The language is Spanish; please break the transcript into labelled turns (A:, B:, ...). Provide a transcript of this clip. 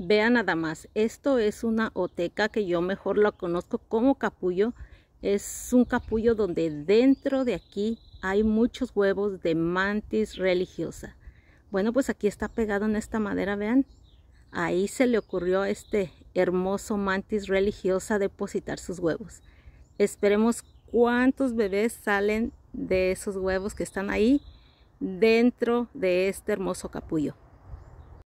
A: Vean nada más, esto es una oteca que yo mejor la conozco como capullo. Es un capullo donde dentro de aquí hay muchos huevos de mantis religiosa. Bueno, pues aquí está pegado en esta madera, vean. Ahí se le ocurrió a este hermoso mantis religiosa depositar sus huevos. Esperemos cuántos bebés salen de esos huevos que están ahí dentro de este hermoso capullo.